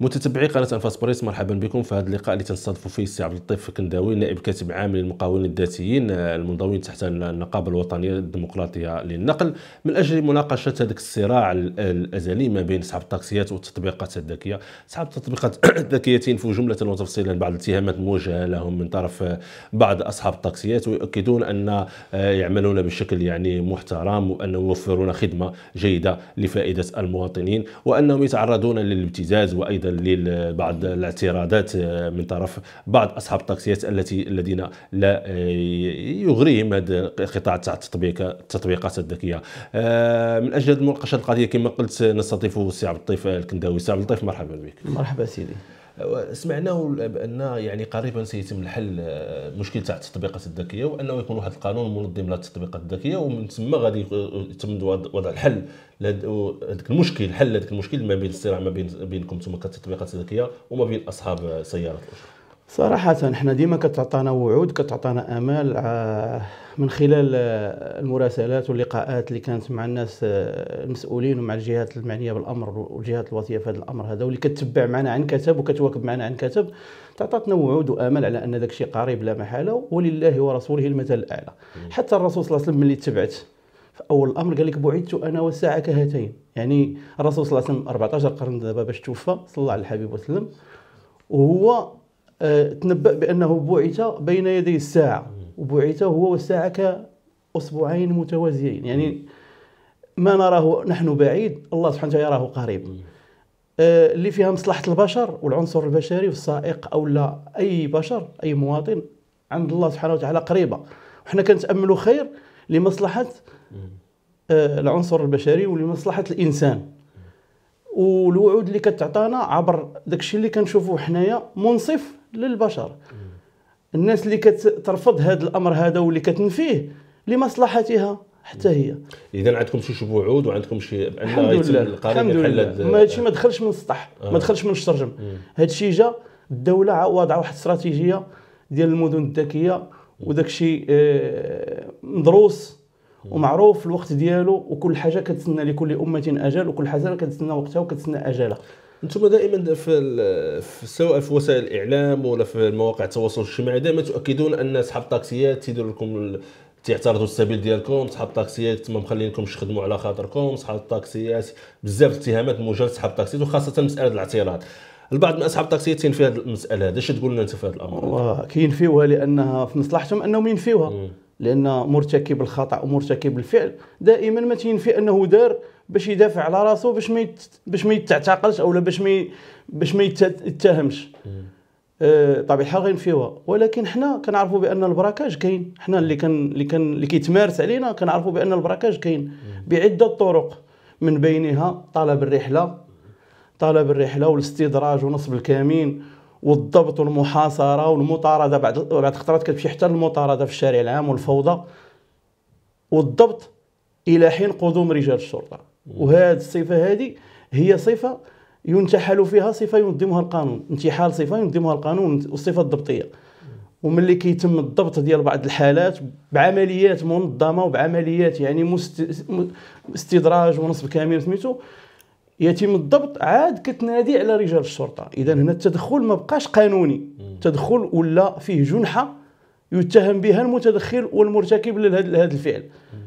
متتبعي قناه انفاس بريس مرحبا بكم في هذا اللقاء اللي تنستضفوا فيه السي عبد اللطيف الكنداوي نائب كاتب عام للمقاولين الذاتيين المنضوين تحت النقابه الوطنيه الديمقراطيه للنقل من اجل مناقشه هذاك الصراع الازلي ما بين اصحاب الطاكسيات والتطبيقات الذكيه اصحاب التطبيقات الذكيه ينفوا جمله وتفصيلا بعض الاتهامات موجهه لهم من طرف بعض اصحاب الطاكسيات ويؤكدون ان آه، يعملون بشكل يعني محترم وانهم يوفرون خدمه جيده لفائده المواطنين وانهم يتعرضون للابتزاز وايضا هذا الليل بعض الاعتراضات آه، من طرف بعض اصحاب التاكسيات التي الذين لا آه، يغريهم هذا القطاع تاع التطبيق التطبيقات الذكيه آه، من اجل مناقشه القضيه كما قلت نستضيف السي عبد الطيف الكنداوي سي عبد الطيف مرحبا بك مرحبا سيدي سمعناه بان يعني قريبا سيتم الحل آه، مشكل تاع التطبيقات الذكيه وانه يكون واحد القانون منظم للتطبيقات الذكيه ومن ثم غادي يتم وضع الحل لهذاك المشكل حل هذاك المشكل ما بين الصراع ما بين بينكم ثم كتطبيقات الذكيه وما بين اصحاب سيارات الاجره صراحة احنا ديما كتعطانا وعود كتعطانا امال آه، من خلال آه، المراسلات واللقاءات اللي كانت مع الناس آه، المسؤولين ومع الجهات المعنية بالامر والجهات الوصية في هذا الامر هذا واللي كتبع معنا عن كتب وكتواكب معنا عن كتب تعطاتنا وعود وامال على ان داك الشيء قريب لا محالة ولله ورسوله المثل الاعلى حتى الرسول صلى الله عليه وسلم ملي تبعت في اول الامر قال لك بعدت انا والساعة كهاتين يعني الرسول صلى الله عليه وسلم 14 قرن دابا باش توفى صلى الله على الحبيب وسلم وهو آه، تنبأ بأنه بعث بين يدي الساعة وبعث هو والساعة كأسبوعين متوازيين يعني ما نراه نحن بعيد الله سبحانه وتعالى يراه قريب آه، اللي فيها مصلحة البشر والعنصر البشري والسائق أو لا أي بشر أي مواطن عند الله سبحانه وتعالى قريبة وحنا كنتأملوا خير لمصلحة آه، العنصر البشري ولمصلحة الإنسان والوعود اللي كتعطانا عبر داكشي اللي كنشوفوه حنايا منصف للبشر الناس اللي كترفض هذا الامر هذا واللي كتنفيه لمصلحتها حتى هي اذا عندكم شي وعود وعندكم شي بان الحمد لله الحمد لله ما هادشي ما دخلش من السطح آه. ما دخلش من الشرجم هادشي جا الدوله واضعه واحد الاستراتيجيه ديال المدن الذكيه وداك الشيء آه، مدروس ومعروف الوقت ديالو وكل حاجه كتسنى لكل امه اجل وكل حاجه كتسنى وقتها وكتسنى اجلها انتم دائما في, في سواء في وسائل الاعلام ولا في مواقع التواصل الاجتماعي دائما تؤكدون ان اصحاب الطاكسيات تيديروا لكم تيعترضوا السبيل ديالكم صحاب الطاكسيات ما مخلينكمش تخدموا على خاطركم صحاب الطاكسيات بزاف الاتهامات موجهه لاصحاب الطاكسيات وخاصه مساله الاعتراض البعض من اصحاب الطاكسيات تينفي في هذه المساله هذا اش تقول لنا انت في هذا الامر والله كينفيوها لانها في مصلحتهم انهم ينفيوها لان مرتكب الخطا ومرتكب الفعل دائما ما تينفي انه دار باش يدافع على راسو باش ما باش ما يتعتقلش او باش ما باش ما يتهمش بطبيعه آه، الحال غينفيوها ولكن حنا كنعرفوا بان البراكاج كاين حنا اللي كان اللي كان اللي كيتمارس علينا كنعرفوا بان البراكاج كاين بعده طرق من بينها طلب الرحله طلب الرحله والاستدراج ونصب الكمين والضبط والمحاصره والمطارده بعد بعد خطرات كتمشي حتى المطارده في الشارع العام والفوضى والضبط الى حين قدوم رجال الشرطه وهذه الصفه هذه هي صفه ينتحل فيها صفه ينظمها القانون انتحال صفه ينظمها القانون والصفه الضبطيه وملي كيتم الضبط ديال بعض الحالات بعمليات منظمه وبعمليات يعني مست... استدراج ونصب كامل سميتو يتم الضبط عاد كتنادي على رجال الشرطه اذا هنا التدخل ما بقاش قانوني التدخل ولا فيه جنحه يتهم بها المتدخل والمرتكب لهذا الفعل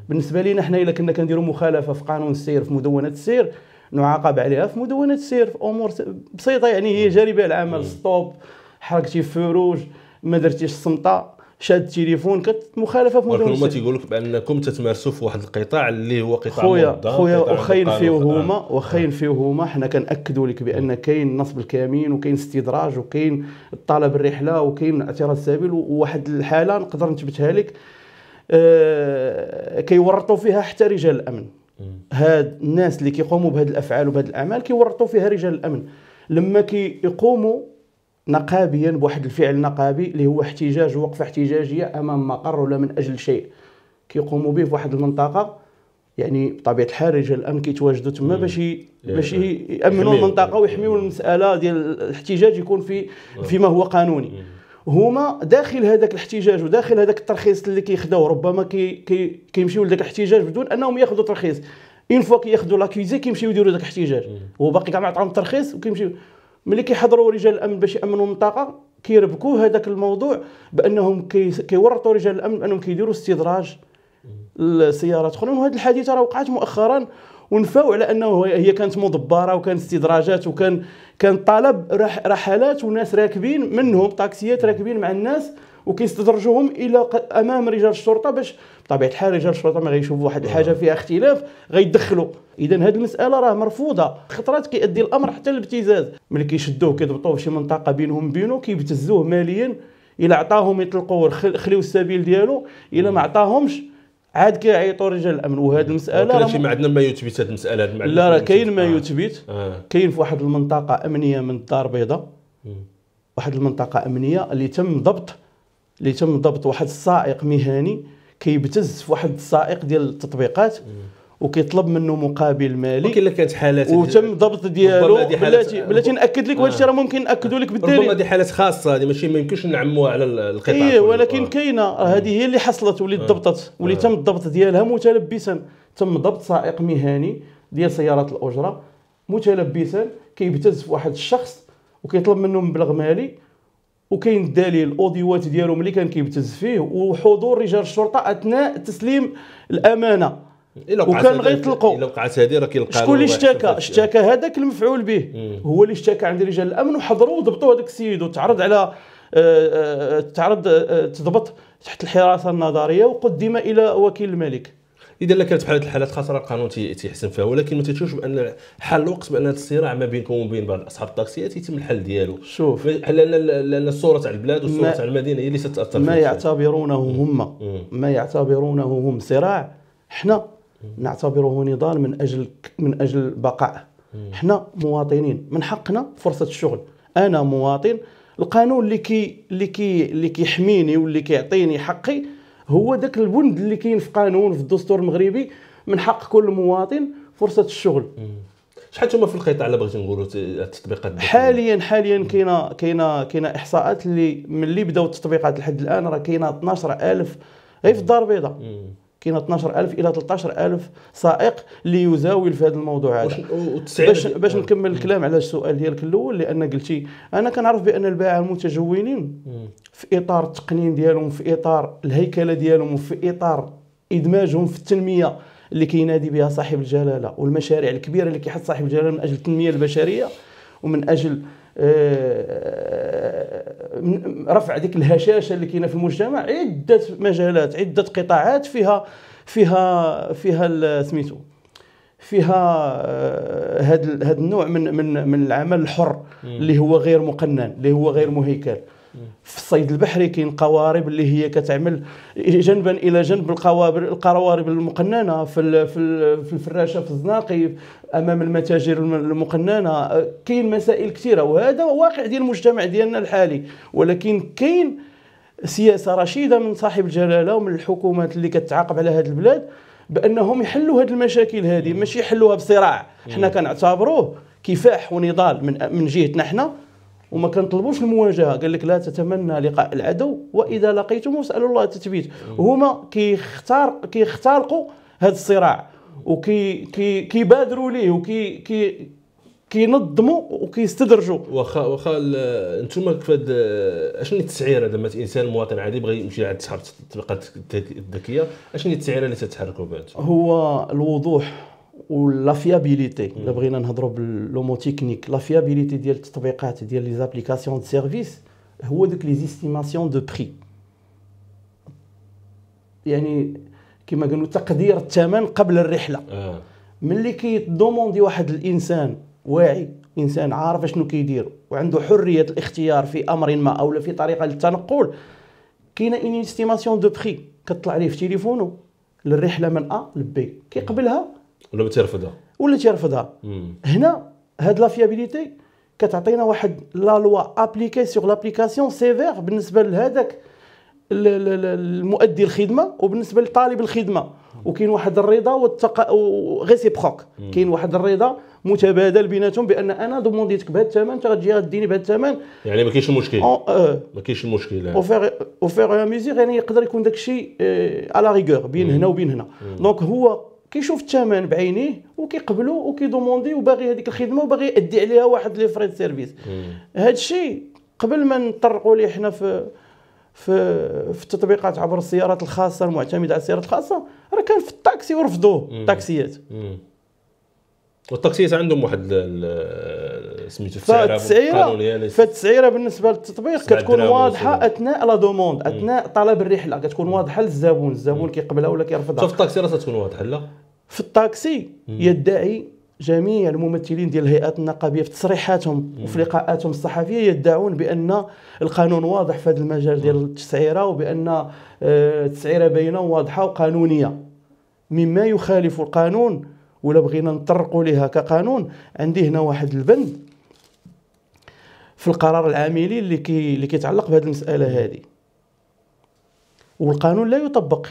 بالنسبه لنا حنا الا كنا كنديروا مخالفه في قانون السير في مدونه السير نعاقب عليها في مدونه السير في امور بسيطه يعني هي جريبه العمل ستوب حركتي فروج ما درتيش الصمته شاد التليفون كانت مخالفه في مدن هما تيقول لك بانكم تتمارسوا في واحد القطاع اللي هو قطاع خويا خويا وخاين فيه هما وخاين فيه هما حنا كناكدوا لك بان كاين نصب الكمين وكاين استدراج وكاين طلب الرحله وكاين اعتراض سبيل وواحد الحاله نقدر نثبتها لك أه كيورطوا فيها حتى رجال الامن هاد الناس اللي كيقوموا بهاد الافعال وبهاد الاعمال كيورطوا فيها رجال الامن لما كيقوموا كي نقابيا بواحد الفعل نقابي اللي هو احتجاج وقفه احتجاجيه امام مقر ولا من اجل شيء كيقوموا به في واحد المنطقه يعني بطبيعه الحال رجال الامن كيتواجدوا تما باش باش يامنوا المنطقه ويحميوا المساله ديال الاحتجاج يكون في فيما هو قانوني هما داخل هذاك الاحتجاج وداخل هذاك الترخيص اللي كيخداو ربما كي كيمشيو لذاك الاحتجاج بدون انهم ياخذوا ترخيص اون فوا كياخذوا لاكيزي كيمشيو يديروا ذاك الاحتجاج هو باقي كاع ما عطاهم الترخيص وكيمشيو ملي كيحضروا رجال الامن باش يامنوا المنطقه كيربكوا هذاك الموضوع بانهم كيورطوا رجال الامن بانهم كيديروا استدراج السيارات اخرى وهذه الحادثه راه وقعت مؤخرا ونفاو على انه هي كانت مدبره وكان استدراجات وكان كان طلب رحلات وناس راكبين منهم طاكسيات راكبين مع الناس وكيستدرجوهم الى امام رجال الشرطه باش بطبيعه الحال رجال الشرطه ما غيشوفوا واحد الحاجه فيها اختلاف غيدخلوا اذا هذه المساله راه مرفوضه خطرات كيؤدي الامر حتى للابتزاز ملي كيشدوه كيضبطوه في شي منطقه بينهم بينه كيبتزوه ماليا الى عطاهم يطلقوه خليو السبيل ديالو الى ما عطاهمش عاد كيعيطوا رجال الامن وهذه المساله شي ما عندنا ما يثبت هذه المساله لا راه كاين ما آه. يثبت آه. كاين في واحد المنطقه امنيه من الدار البيضاء واحد المنطقه امنيه اللي تم ضبط اللي تم ضبط واحد السائق مهني كيبتز في واحد السائق ديال التطبيقات وكيطلب منه مقابل مالي ولكن كانت حالات وتم ضبط ديالو بلاتي بلاتي ناكد لك واش راه ممكن ناكدوا لك بالدليل ربما هذه حالات خاصه هذه ماشي ما يمكنش نعموها على القطاع ايه ولكن آه. كاينه هذه هي اللي حصلت واللي آه. ضبطت واللي آه. تم الضبط ديالها متلبسا تم ضبط سائق مهني ديال سيارات الاجره متلبسا كيبتز في واحد الشخص وكيطلب منه مبلغ مالي وكاين الدليل الاوديوات ديالو ملي كان كيبتز فيه وحضور رجال الشرطه اثناء تسليم الامانه وكان غيطلقوا الا وقعت هذه راه كيلقى شكون اللي اشتكى اشتكى هذاك المفعول به هو اللي اشتكى عند رجال الامن وحضروا وضبطوا هذاك السيد وتعرض على آه، آه، آه، تعرض تضبط تحت الحراسه النظريه وقدم الى وكيل الملك اذا لا كانت بحال هذه الحالات خاصه القانون تيحسن فيها ولكن ما تيشوفش بان حال الوقت بان هذا الصراع ما بينكم وبين بعض اصحاب الطاكسيات يتم الحل ديالو شوف لان لان الصوره تاع البلاد والصوره تاع المدينه هي اللي تتاثر ما يعتبرونه هم ما يعتبرونه هم صراع حنا نعتبره نضال من اجل من اجل البقاء حنا مواطنين من حقنا فرصه الشغل انا مواطن القانون اللي كي اللي كي اللي كيحميني واللي كيعطيني حقي هو ذاك البند اللي كاين في قانون في الدستور المغربي من حق كل مواطن فرصه الشغل شحال هما في القطاع اللي بغيتي نقولوا التطبيقات حاليا حاليا كاينه كاينه كاينه احصاءات اللي ملي بداو التطبيقات لحد الان راه كاينه 12000 غير في الدار البيضاء كاين 12000 الى 13000 سائق اللي يزاول في هذا الموضوع هذا باش باش آه. نكمل الكلام على السؤال ديالك الاول لان قلتي انا كنعرف بان الباعه المتجولين في اطار التقنين ديالهم في اطار الهيكله ديالهم وفي اطار ادماجهم في التنميه اللي كينادي بها صاحب الجلاله والمشاريع الكبيره اللي كيحط صاحب الجلاله من اجل التنميه البشريه ومن اجل آه، رفع ديك الهشاشه اللي كاينه في المجتمع عده مجالات عده قطاعات فيها فيها فيها سميتو فيها هذا آه، هذا النوع من من من العمل الحر اللي هو غير مقنن اللي هو غير مهيكل في الصيد البحري كاين قوارب اللي هي كتعمل جنبا الى جنب القوارب المقننه في في الفراشه في الزناقي امام المتاجر المقننه كاين مسائل كثيره وهذا واقع ديال المجتمع ديالنا الحالي ولكن كاين سياسه رشيده من صاحب الجلاله ومن الحكومات اللي كتعاقب على هذه البلاد بانهم يحلوا هذه المشاكل هذه ماشي يحلوها بصراع حنا كنعتبروه كفاح ونضال من من جهتنا حنا وما كنطلبوش المواجهه قال لك لا تتمنى لقاء العدو واذا لقيتم اسالوا الله التثبيت هما كيختار كيخترقوا هذا الصراع وكي كي كيبادروا ليه وكي كي كينظموا وكيستدرجوا واخا واخا انتم فهاد اشنو التسعيره لما انسان مواطن عادي بغى يمشي عند صحاب الطبقات الذكيه اشنو التسعيره اللي تتحركوا بها هو الوضوح ولا فيابيليتي الا بغينا نهضروا باللومو تكنيك لا فيابيليتي ديال التطبيقات ديال لي زابليكاسيون دو سيرفيس هو دوك لي زيستيماسيون دو بري يعني كما قالوا تقدير الثمن قبل الرحله آه. ملي ملي كيدوموندي واحد الانسان واعي انسان عارف شنو كيدير وعنده حريه الاختيار في امر ما او في طريقه للتنقل كاينه اون استيماسيون دو بري كطلع ليه في تليفونه للرحله من ا لبي كيقبلها ولا تيرفضها ولا تيرفضها هنا هاد لا فيابيليتي كتعطينا واحد لا لوا ابليكي سور لابليكاسيون سيفير بالنسبه لهذاك المؤدي الخدمه وبالنسبه لطالب الخدمه وكاين واحد الرضا والتق... ريسيبروك كاين واحد الرضا متبادل بيناتهم بان انا دومونديتك بهذا الثمن انت غتجي غديني بهذا الثمن يعني ما كاينش المشكل أه ما كاينش المشكل اوفير اوفير ميزير يعني يقدر يكون داك الشيء آه، على ريغور بين هنا وبين هنا دونك هو كيشوف الثمن بعينيه وكيقبلو وكيدوموندي وباغي هذيك الخدمه وباغي يادي عليها واحد لي فري سيرفيس هذا الشيء قبل ما نطرقوا ليه حنا في في في التطبيقات عبر السيارات الخاصه المعتمده على السيارات الخاصه راه كان في الطاكسي ورفضوه الطاكسيات والطاكسيات عندهم واحد سميتو التسعيره يعني. فالتسعيره بالنسبه للتطبيق كتكون واضحه اثناء لا دوموند اثناء طلب الرحله كتكون واضحه للزبون الزبون كيقبلها ولا كيرفضها في الطاكسي راه تكون واضحه لا في الطاكسي يدعي جميع الممثلين ديال الهيئات النقابيه في تصريحاتهم وفي لقاءاتهم الصحفيه يدعون بان القانون واضح في هذا المجال ديال التسعيره وبان آه، التسعيره باينه وواضحه وقانونيه مما يخالف القانون ولا بغينا نطرقوا لها كقانون عندي هنا واحد البند في القرار العاملي اللي كي اللي كيتعلق بهذه المساله هذه والقانون لا يطبق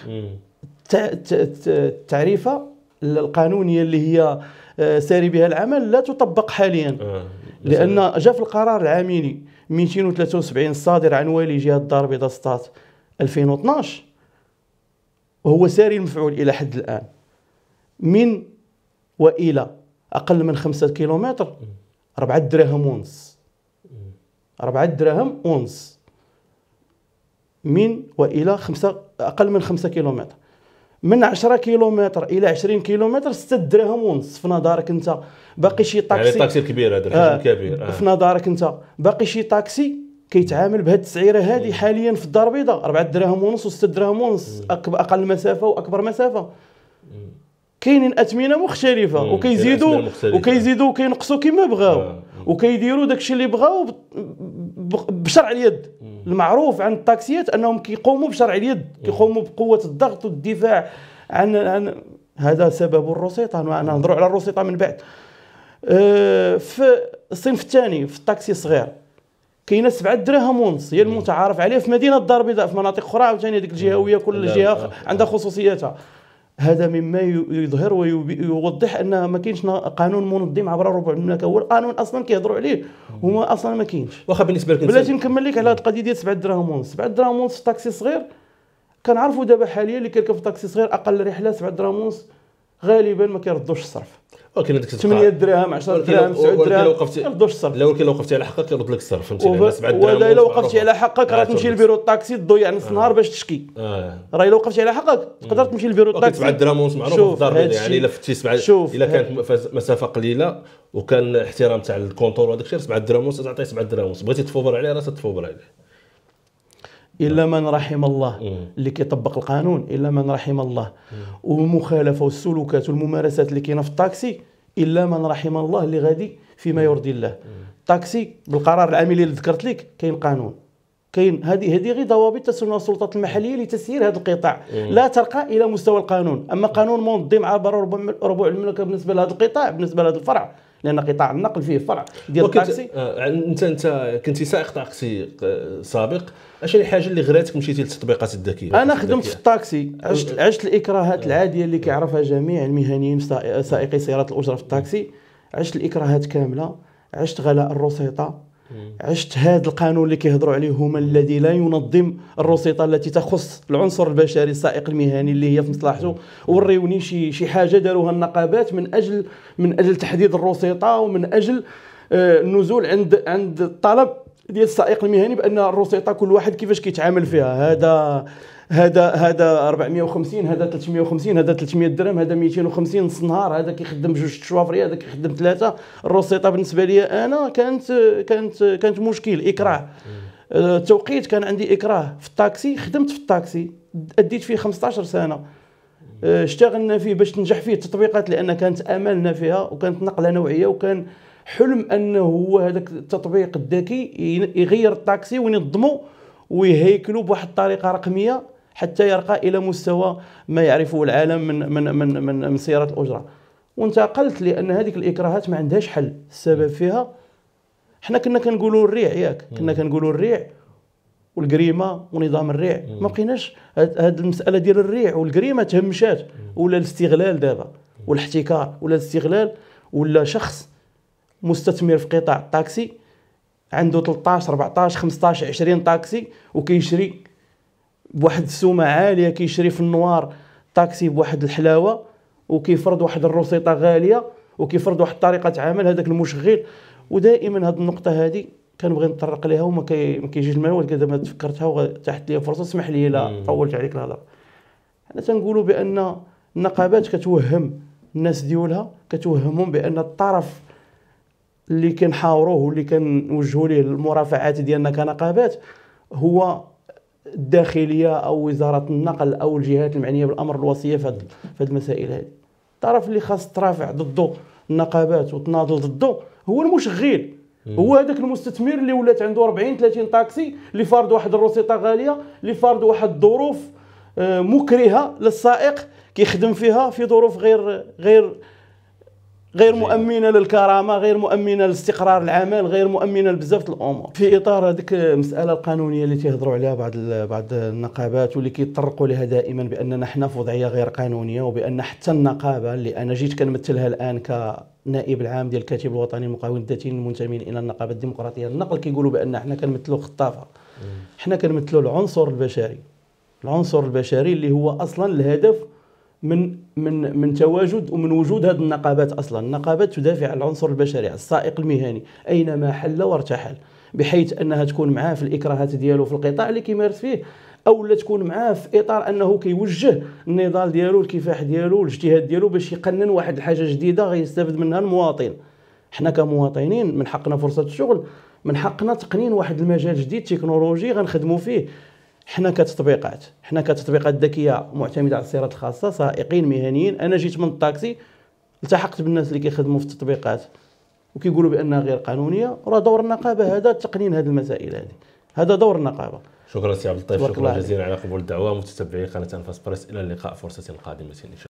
التعريفه القانونيه اللي هي آه، ساري بها العمل لا تطبق حاليا آه، لان جاء في القرار العاملي 273 الصادر عن والي جهه الدار البيضاء سطات 2012 وهو ساري المفعول الى حد الان من والى اقل من 5 كيلومتر 4 دراهم ونص 4 دراهم ونص من والى 5 اقل من 5 كيلومتر من 10 كيلومتر الى 20 كيلومتر 6 دراهم ونص في نظرك انت باقي شي طاكسي يعني طاكسي كبير هذا الحجم آه كبير آه. في نظرك انت باقي شي طاكسي كيتعامل بهذه التسعيره هذه حاليا في الدار البيضاء 4 دراهم ونص و6 دراهم ونص اقل مسافه واكبر مسافه كاينين اثمنه مختلفه وكيزيدوا وكيزيدوا وكينقصوا كما بغاو آه. وكيديروا داكشي اللي بغاو بشرع اليد المعروف عن الطاكسيات انهم كيقوموا بشرع اليد كيقوموا بقوه الضغط والدفاع عن, عن هذا سبب انا نهضروا على الروسيطا من بعد أه في الصنف الثاني في الطاكسي الصغير كاينه 7 دراهم ونص هي المتعارف عليها في مدينه الدار البيضاء في مناطق اخرى عاوتاني ديك الجهويه كل جهه عندها خصوصياتها هذا مما يظهر ويوضح ان ما كاينش قانون منظم عبر ربع المملكه هو القانون اصلا كيهضروا عليه هما اصلا ما كاينش واخا بالنسبه لك بلاتي نكمل لك على القضيه ديال 7 دراهم ونص 7 دراهم ونص في طاكسي صغير كنعرفوا دابا حاليا اللي كيركب في طاكسي صغير اقل رحله 7 دراهم ونص غالبا ما كيردوش الصرف ولكن 8 دراهم 10 دراهم 9 دراهم لو كيردوش الصرف لا ولكن لو وقفتي على حقك يرد لك الصرف فهمتي لان 7 دراهم ولا الا وقفتي على حقك راه تمشي لبيرو الطاكسي تضيع نص النهار آه. باش تشكي آه. راه الا وقفتي على حقك تقدر تمشي لبيرو الطاكسي 7 دراهم ونص معروف في الدار يعني الا فتي 7 الا كانت مسافه قليله وكان احترام تاع الكونتور وهذاك الشيء 7 دراهم ونص تعطيه 7 دراهم ونص بغيتي تفوبر عليه راه تفوبر عليه الا من رحم الله إيه. اللي كيطبق القانون الا من رحم الله إيه. والمخالفه والسلوكات والممارسات اللي كاينه في الطاكسي الا من رحم الله اللي غادي فيما إيه. يرضي الله الطاكسي بالقرار العملي اللي ذكرت لك كاين قانون كاين هذه هذه غير ضوابط تسنها السلطات المحليه لتسيير هذا القطاع لا ترقى الى مستوى القانون اما قانون منظم عبر ربع المملكه بالنسبه لهذا القطاع بالنسبه لهذا الفرع لان قطاع النقل فيه فرع ديال الطاكسي آه، انت انت كنتي سائق طاكسي آه، سابق اش الحاجه اللي غراتك مشيتي للتطبيقات الذكيه انا خدمت في الطاكسي عشت عشت الاكراهات آه. العاديه اللي كيعرفها جميع المهنيين سائقي سيارات الاجره في الطاكسي عشت الاكراهات كامله عشت غلاء الروسيطه عشت هذا القانون اللي كيهضروا عليه هما الذي لا ينظم الروسيطه التي تخص العنصر البشري السائق المهني اللي هي في مصلحته وريوني شي شي حاجه داروها النقابات من اجل من اجل تحديد الروسيطه ومن اجل النزول آه، عند عند الطلب ديال السائق المهني بان الروسيطه كل واحد كيفاش كيتعامل فيها هذا هذا هذا 450 هذا 350 هذا 300 درهم هذا 250 نص نهار هذا كيخدم جوج شوافري هذا كيخدم ثلاثه الروسيطه بالنسبه لي انا كانت كانت كانت مشكل اكراه أه، التوقيت كان عندي اكراه في الطاكسي خدمت في الطاكسي اديت فيه 15 سنه أه، اشتغلنا فيه باش تنجح فيه التطبيقات لان كانت املنا فيها وكانت نقله نوعيه وكان حلم انه هو هذاك التطبيق الذكي يغير الطاكسي وينظمه ويهيكلو بواحد الطريقه رقميه حتى يرقى الى مستوى ما يعرفه العالم من من من من, من الاجره وانتقلت لان هذيك الاكراهات ما عندهاش حل السبب فيها حنا كنا كنقولوا الريع ياك كنا كنقولوا الريع والقريمه ونظام الريع ما بقيناش هاد المساله ديال الريع والقريمه تهمشات ولا الاستغلال دابا والاحتكار ولا الاستغلال ولا شخص مستثمر في قطاع الطاكسي عنده 13 14 15 20 طاكسي وكيشري بواحد السومه عاليه كيشري في النوار طاكسي بواحد الحلاوه وكيفرض واحد الروسيطه غاليه وكيفرض واحد طريقه عمل هذاك المشغل ودائما هذه النقطه هذه كنبغي نطرق ليها وما كيجيش المال ولكن ما تفكرتها وتحت لي فرصه اسمح لي الا طولت عليك الهضره حنا تنقولوا بان النقابات كتوهم الناس ديولها كتوهمهم بان الطرف اللي كنحاوروه واللي كنوجهوا ليه المرافعات ديالنا كنقابات هو الداخليه او وزاره النقل او الجهات المعنيه بالامر الوصيه في هذه المسائل هذه الطرف اللي خاص ترافع ضده النقابات وتناضل ضده هو المشغل هو هذاك المستثمر اللي ولات عنده 40 30 طاكسي اللي فارض واحد الروسيطه غاليه اللي فارض واحد الظروف آه، مكرهه للسائق كيخدم فيها في ظروف غير غير غير مؤمنه للكرامه غير مؤمنه لاستقرار العمل غير مؤمنه لبزاف الامور في اطار هذيك المساله القانونيه اللي تيهضروا عليها بعض بعض النقابات واللي كيطرقوا لها دائما باننا حنا في وضعيه غير قانونيه وبان حتى النقابه اللي انا جيت كنمثلها الان ك العام ديال الكاتب الوطني المقاول الذاتي المنتمين الى النقابه الديمقراطيه للنقل كيقولوا بان حنا كنمثلوا خطافه حنا كنمثلوا العنصر البشري العنصر البشري اللي هو اصلا الهدف من من من تواجد ومن وجود هذه النقابات اصلا، النقابات تدافع عن العنصر البشري، السائق المهني اينما حل وارتحل، بحيث انها تكون معاه في الاكراهات ديالو في القطاع اللي كيمارس فيه او لا تكون معاه في اطار انه كيوجه النضال ديالو الكفاح ديالو الاجتهاد ديالو باش يقنن واحد الحاجه جديده غيستافد منها المواطن حنا كمواطنين من حقنا فرصه الشغل من حقنا تقنين واحد المجال جديد تكنولوجي غنخدموا فيه حنا كتطبيقات حنا كتطبيقات ذكيه معتمده على السيارات الخاصه سائقين مهنيين انا جيت من الطاكسي التحقت بالناس اللي كيخدموا في التطبيقات وكيقولوا بانها غير قانونيه راه دور النقابه هذا تقنين هذه المسائل هذه هذا دور النقابه شكرا سي عبد الطيب شكرا جزيلا على قبول الدعوه متتبعي قناه انفاس بريس الى اللقاء فرصه قادمه ان شاء الله